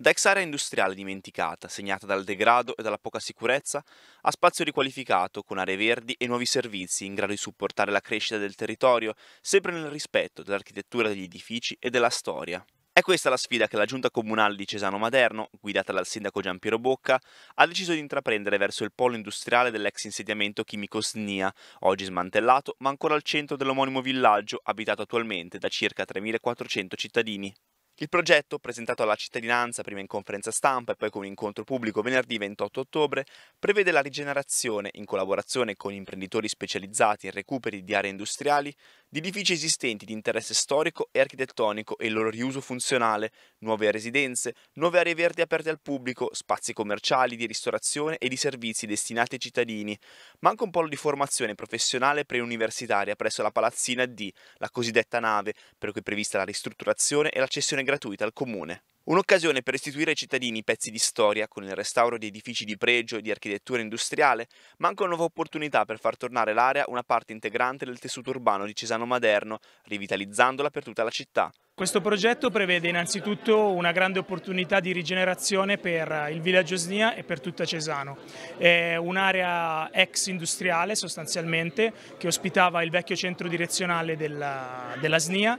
Da ex area industriale dimenticata, segnata dal degrado e dalla poca sicurezza, a spazio riqualificato con aree verdi e nuovi servizi in grado di supportare la crescita del territorio, sempre nel rispetto dell'architettura degli edifici e della storia. È questa la sfida che la giunta comunale di Cesano Maderno, guidata dal sindaco Giampiero Bocca, ha deciso di intraprendere verso il polo industriale dell'ex insediamento chimico Snia, oggi smantellato ma ancora al centro dell'omonimo villaggio, abitato attualmente da circa 3.400 cittadini. Il progetto, presentato alla cittadinanza prima in conferenza stampa e poi con un incontro pubblico venerdì 28 ottobre, prevede la rigenerazione, in collaborazione con imprenditori specializzati in recuperi di aree industriali, di edifici esistenti di interesse storico e architettonico e il loro riuso funzionale, nuove residenze, nuove aree verdi aperte al pubblico, spazi commerciali, di ristorazione e di servizi destinati ai cittadini, Manca un polo di formazione professionale preuniversitaria presso la palazzina D, la cosiddetta nave, per cui è prevista la ristrutturazione e la cessione gratuita al comune. Un'occasione per restituire ai cittadini pezzi di storia con il restauro di edifici di pregio e di architettura industriale, ma anche una nuova opportunità per far tornare l'area una parte integrante del tessuto urbano di Cesano Maderno, rivitalizzandola per tutta la città. Questo progetto prevede innanzitutto una grande opportunità di rigenerazione per il villaggio Snia e per tutta Cesano. È un'area ex industriale sostanzialmente che ospitava il vecchio centro direzionale della, della SNIA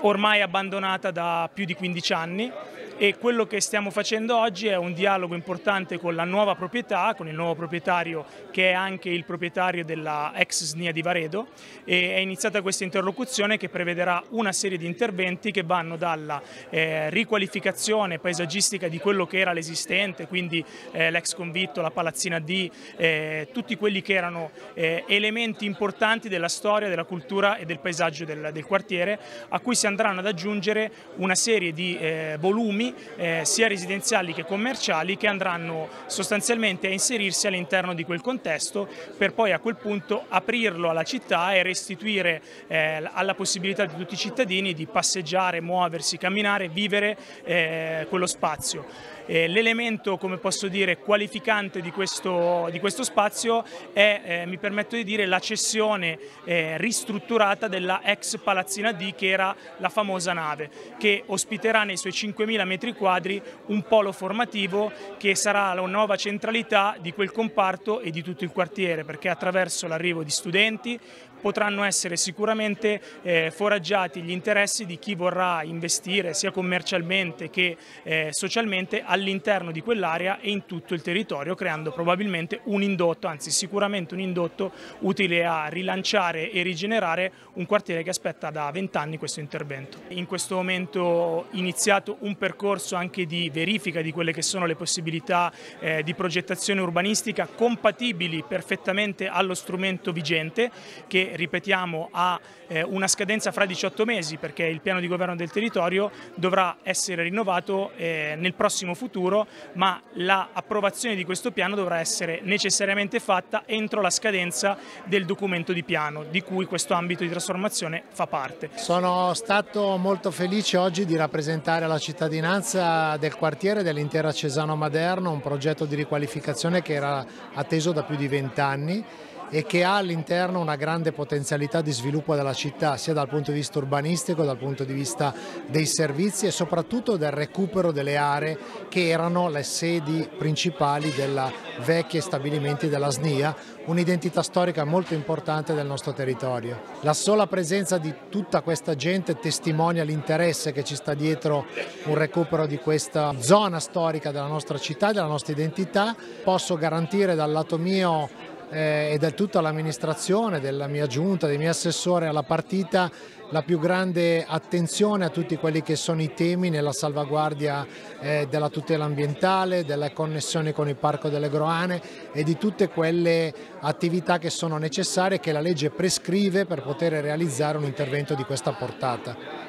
ormai abbandonata da più di 15 anni e quello che stiamo facendo oggi è un dialogo importante con la nuova proprietà, con il nuovo proprietario che è anche il proprietario della ex SNIA di Varedo e è iniziata questa interlocuzione che prevederà una serie di interventi che vanno dalla eh, riqualificazione paesaggistica di quello che era l'esistente, quindi eh, l'ex convitto, la palazzina D, eh, tutti quelli che erano eh, elementi importanti della storia, della cultura e del paesaggio del, del, quartiere, a cui si andranno ad aggiungere una serie di eh, volumi eh, sia residenziali che commerciali che andranno sostanzialmente a inserirsi all'interno di quel contesto per poi a quel punto aprirlo alla città e restituire eh, alla possibilità di tutti i cittadini di passeggiare, muoversi, camminare, vivere eh, quello spazio. L'elemento, come posso dire, qualificante di questo, di questo spazio è, eh, mi permetto di dire, la cessione eh, ristrutturata della ex palazzina D che era la famosa nave, che ospiterà nei suoi 5.000 metri metri quadri un polo formativo che sarà la nuova centralità di quel comparto e di tutto il quartiere perché attraverso l'arrivo di studenti, potranno essere sicuramente eh, foraggiati gli interessi di chi vorrà investire sia commercialmente che eh, socialmente all'interno di quell'area e in tutto il territorio creando probabilmente un indotto, anzi sicuramente un indotto utile a rilanciare e rigenerare un quartiere che aspetta da vent'anni questo intervento. In questo momento è iniziato un percorso anche di verifica di quelle che sono le possibilità eh, di progettazione urbanistica compatibili perfettamente allo strumento vigente che ripetiamo, ha eh, una scadenza fra 18 mesi perché il piano di governo del territorio dovrà essere rinnovato eh, nel prossimo futuro, ma l'approvazione di questo piano dovrà essere necessariamente fatta entro la scadenza del documento di piano di cui questo ambito di trasformazione fa parte. Sono stato molto felice oggi di rappresentare la cittadinanza del quartiere dell'intera Cesano Maderno, un progetto di riqualificazione che era atteso da più di vent'anni e che ha all'interno una grande potenzialità di sviluppo della città, sia dal punto di vista urbanistico, dal punto di vista dei servizi e soprattutto del recupero delle aree che erano le sedi principali della vecchia stabilimenti della SNIA, un'identità storica molto importante del nostro territorio. La sola presenza di tutta questa gente testimonia l'interesse che ci sta dietro un recupero di questa zona storica della nostra città, della nostra identità. Posso garantire dal lato mio eh, e da tutta l'amministrazione, della mia giunta, dei miei assessori alla partita, la più grande attenzione a tutti quelli che sono i temi nella salvaguardia eh, della tutela ambientale, della connessione con il Parco delle Groane e di tutte quelle attività che sono necessarie che la legge prescrive per poter realizzare un intervento di questa portata.